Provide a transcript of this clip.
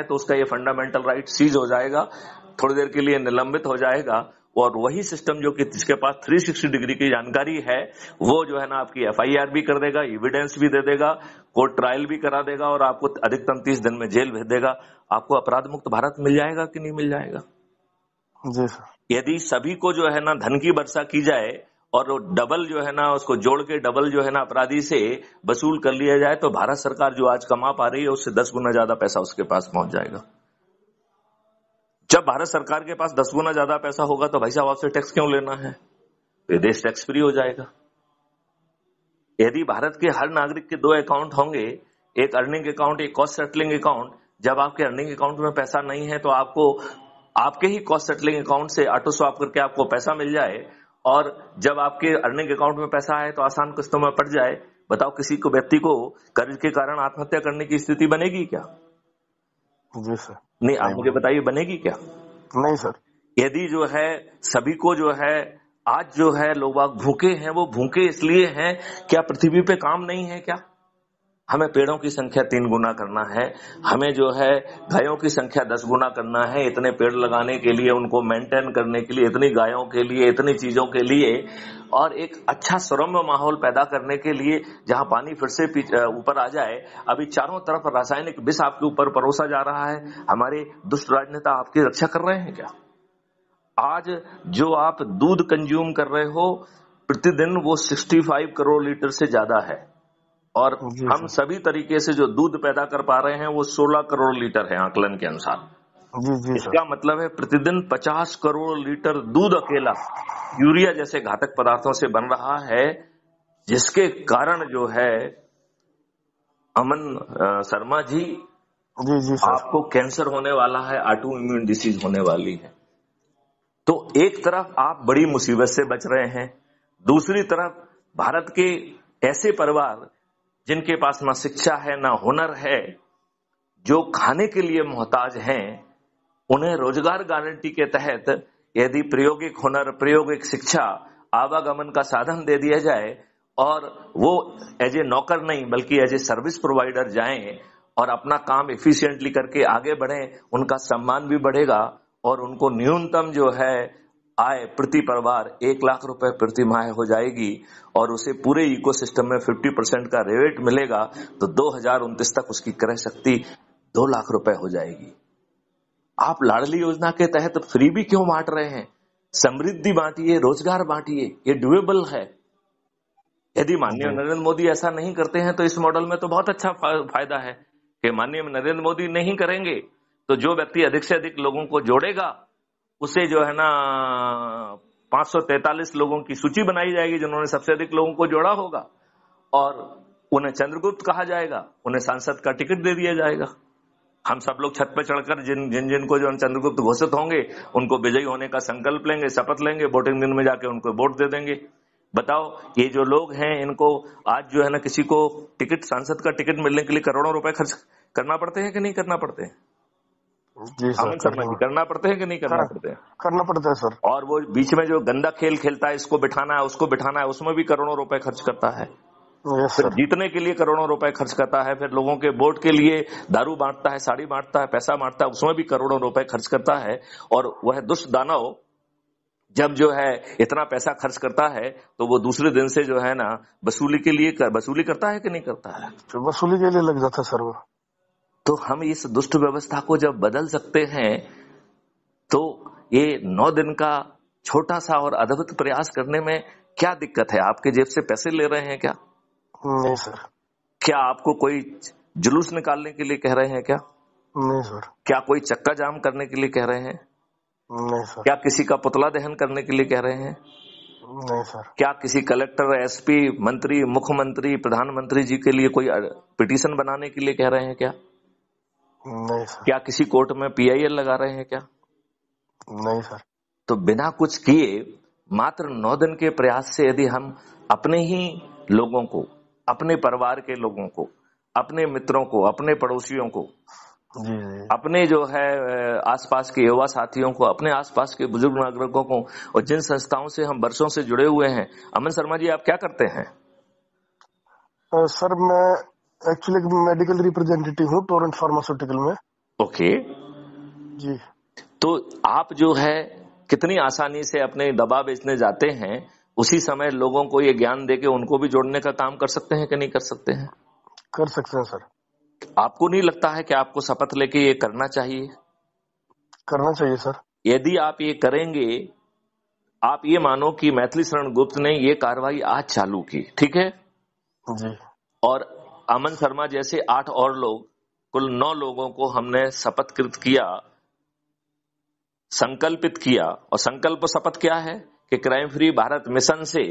है तो उसका ये फंडामेंटल राइट सीज हो जाएगा थोड़ी देर के लिए निलंबित हो जाएगा और वही सिस्टम जो कि जिसके पास 360 डिग्री की जानकारी है वो जो है ना आपकी एफआईआर भी कर देगा एविडेंस भी दे देगा कोर्ट ट्रायल भी करा देगा और आपको अधिकतम तीस दिन में जेल भेज देगा आपको अपराध मुक्त भारत मिल जाएगा कि नहीं मिल जाएगा यदि सभी को जो है ना धन की वर्षा की जाए और वो डबल जो है ना उसको जोड़ के डबल जो है ना अपराधी से वसूल कर लिया जाए तो भारत सरकार जो आज कमा पा रही है उससे दस गुना ज्यादा पैसा उसके पास पहुंच जाएगा जब भारत सरकार के पास दस गुना ज्यादा पैसा होगा तो भाई साहब आपसे टैक्स क्यों लेना है तो देश टैक्स फ्री हो जाएगा यदि भारत के हर नागरिक के दो अकाउंट होंगे एक अर्निंग अकाउंट एक कॉस्ट सेटलिंग अकाउंट जब आपके अर्निंग अकाउंट में पैसा नहीं है तो आपको आपके ही कॉस्ट सेटलिंग अकाउंट से ऑटो स्वाप करके आपको पैसा मिल जाए और जब आपके अर्निंग अकाउंट में पैसा आए तो आसान किस्तों में पड़ जाए बताओ किसी को व्यक्ति को कर्ज के कारण आत्महत्या करने की स्थिति बनेगी क्या जी सर नहीं आप मुझे बताइए बनेगी क्या नहीं सर यदि जो है सभी को जो है आज जो है लोग भूखे हैं वो भूखे इसलिए हैं क्या पृथ्वी पे काम नहीं है क्या हमें पेड़ों की संख्या तीन गुना करना है हमें जो है गायों की संख्या दस गुना करना है इतने पेड़ लगाने के लिए उनको मेंटेन करने के लिए इतनी गायों के लिए इतनी चीजों के लिए और एक अच्छा सुरम्य माहौल पैदा करने के लिए जहां पानी फिर से ऊपर आ जाए अभी चारों तरफ रासायनिक विष आपके ऊपर परोसा जा रहा है हमारे दुष्ट राजनेता आपकी रक्षा कर रहे हैं क्या आज जो आप दूध कंज्यूम कर रहे हो प्रतिदिन वो 65 करोड़ लीटर से ज्यादा है और हम सभी तरीके से जो दूध पैदा कर पा रहे हैं वो 16 करोड़ लीटर है आकलन के अनुसार इसका मतलब है प्रतिदिन 50 करोड़ लीटर दूध अकेला यूरिया जैसे घातक पदार्थों से बन रहा है जिसके कारण जो है अमन शर्मा जी जी जी आपको कैंसर होने वाला है ऑटो इम्यून डिसीज होने वाली है तो एक तरफ आप बड़ी मुसीबत से बच रहे हैं दूसरी तरफ भारत के ऐसे परिवार जिनके पास ना शिक्षा है ना हुनर है जो खाने के लिए मोहताज हैं उन्हें रोजगार गारंटी के तहत यदि प्रायोगिक हुनर प्रायोगिक शिक्षा आवागमन का साधन दे दिया जाए और वो एज ए नौकर नहीं बल्कि एज ए सर्विस प्रोवाइडर जाएं और अपना काम एफिशिएंटली करके आगे बढ़ें उनका सम्मान भी बढ़ेगा और उनको न्यूनतम जो है आय प्रति परिवार एक लाख रुपए प्रति माह हो जाएगी और उसे पूरे इकोसिस्टम में 50 परसेंट का रेवेट मिलेगा तो दो हजार तक उसकी क्रय शक्ति दो लाख रुपए हो जाएगी आप लाडली योजना के तहत तो फ्री भी क्यों बांट रहे हैं समृद्धि बांटिए रोजगार बांटिए ये ड्यूएबल है यदि माननीय नरेंद्र मोदी ऐसा नहीं करते हैं तो इस मॉडल में तो बहुत अच्छा फायदा है कि माननीय नरेंद्र मोदी नहीं करेंगे तो जो व्यक्ति अधिक से अधिक लोगों को जोड़ेगा उसे जो है ना 543 लोगों की सूची बनाई जाएगी जिन्होंने सबसे अधिक लोगों को जोड़ा होगा और उन्हें चंद्रगुप्त कहा जाएगा उन्हें सांसद का टिकट दे दिया जाएगा हम सब लोग छत पर चढ़कर जिन जिन जिन को जो चंद्रगुप्त घोषित होंगे उनको विजयी होने का संकल्प लेंगे शपथ लेंगे वोटिंग दिन में जाके उनको वोट दे देंगे बताओ ये जो लोग हैं इनको आज जो है ना किसी को टिकट सांसद का टिकट मिलने के लिए करोड़ों रुपए खर्च करना पड़ते हैं कि नहीं करना पड़ते हैं हमन सर नहीं करना पड़ते हैं कि नहीं करना हाँ, पड़ते हैं करना पड़ता है सर और वो बीच में जो गंदा खेल खेलता है इसको बिठाना है उसको बिठाना है उसमें भी करोड़ों रुपए खर्च करता है फिर जीतने के लिए करोड़ों रुपए खर्च करता है फिर लोगों के वोट के लिए दारू बांटता है साड़ी बांटता है पैसा बांटता है उसमें भी करोड़ों रुपए खर्च करता है और वह दुष्ट दानव जब जो है इतना पैसा खर्च करता है तो वो दूसरे दिन से जो है ना वसूली के लिए कर, वसूली करता है कि नहीं करता है वसूली के लिए लग जाता है सर वो तो हम इस दुष्ट व्यवस्था को जब बदल सकते हैं तो ये नौ दिन का छोटा सा और अद्भुत प्रयास करने में क्या दिक्कत है आपके जेब से पैसे ले रहे हैं क्या नहीं सर क्या आपको कोई जुलूस निकालने के लिए कह रहे हैं क्या नहीं सर क्या कोई चक्का जाम करने के लिए कह रहे हैं नहीं सर क्या किसी का पुतला दहन करने के लिए कह रहे हैं नहीं सर क्या किसी कलेक्टर एसपी मंत्री मुख्यमंत्री प्रधानमंत्री जी के लिए कोई पिटीशन बनाने के लिए कह रहे हैं क्या नहीं क्या किसी कोर्ट में पीआईएल लगा रहे हैं क्या नहीं सर तो बिना कुछ किए मात्र नौ दिन के प्रयास से यदि हम अपने ही लोगों को अपने परिवार के लोगों को अपने मित्रों को अपने पड़ोसियों को अपने जो है आसपास के युवा साथियों को अपने आसपास के बुजुर्ग नागरिकों को और जिन संस्थाओं से हम वर्षों से जुड़े हुए हैं अमन शर्मा जी आप क्या करते हैं सर मैं एक्चुअली मेडिकल रिप्रेजेंटेटिव हूँ टोरेंट फार्मास्यूटिकल में ओके जी तो आप जो है कितनी आसानी से अपने दबा बेचने जाते हैं उसी समय लोगों को ये ज्ञान देके उनको भी जोड़ने का काम कर सकते हैं कि नहीं कर सकते हैं कर सकते हैं सर आपको नहीं लगता है कि आपको शपथ लेके ये करना चाहिए करना चाहिए सर यदि आप ये करेंगे आप ये मानो कि मैथिली शरण गुप्त ने ये कार्रवाई आज चालू की ठीक है जी और अमन शर्मा जैसे आठ और लोग कुल नौ लोगों को हमने शपथकृत किया संकल्पित किया और संकल्प शपथ क्या है कि क्राइम फ्री भारत मिशन से